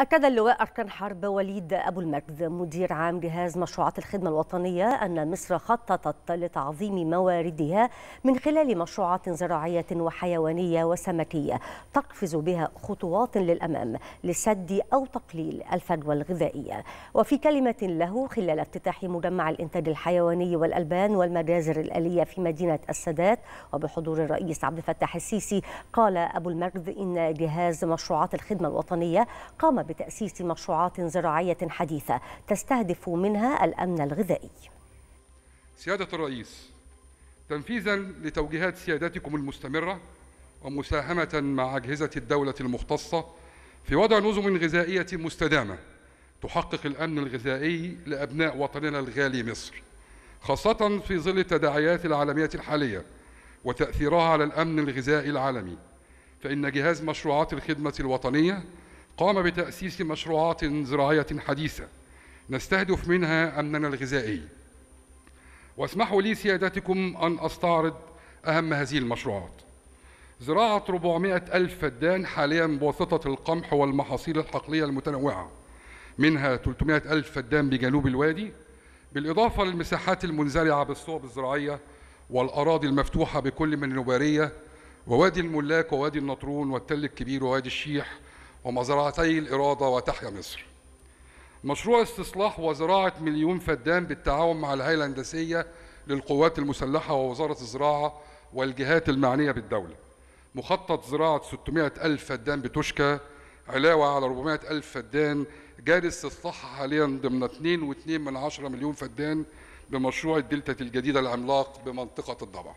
أكد اللواء أركان حرب وليد أبو المجد مدير عام جهاز مشروعات الخدمة الوطنية أن مصر خططت لتعظيم مواردها من خلال مشروعات زراعية وحيوانية وسمكية تقفز بها خطوات للأمام لسد أو تقليل الفجوة الغذائية وفي كلمة له خلال افتتاح مجمع الإنتاج الحيواني والألبان والمجازر الآلية في مدينة السادات وبحضور الرئيس عبد الفتاح السيسي قال أبو المجد إن جهاز مشروعات الخدمة الوطنية قام بتأسيس مشروعات زراعية حديثة تستهدف منها الأمن الغذائي سيادة الرئيس تنفيذا لتوجيهات سيادتكم المستمرة ومساهمة مع أجهزة الدولة المختصة في وضع نظم غذائية مستدامة تحقق الأمن الغذائي لأبناء وطننا الغالي مصر خاصة في ظل التداعيات العالمية الحالية وتأثيرها على الأمن الغذائي العالمي فإن جهاز مشروعات الخدمة الوطنية قام بتأسيس مشروعات زراعية حديثة نستهدف منها أمننا الغذائي واسمحوا لي سيادتكم أن أستعرض أهم هذه المشروعات زراعة 400 ألف فدان حاليا بواسطة القمح والمحاصيل الحقلية المتنوعة منها 300 ألف فدان بجنوب الوادي بالإضافة للمساحات المنزرعة بالصوب الزراعية والأراضي المفتوحة بكل من النبارية ووادي الملاك ووادي النطرون والتل الكبير ووادي الشيح ومزرعتي الإرادة وتحيا مصر مشروع استصلاح وزراعة مليون فدان بالتعاون مع الهيئة الهندسية للقوات المسلحة ووزارة الزراعة والجهات المعنية بالدولة مخطط زراعة 600 ألف فدان بتشكى علاوة على 400 ألف فدان جاري استصلاحها حاليا ضمن 2.2 من مليون فدان بمشروع الدلتا الجديدة العملاق بمنطقة الضبع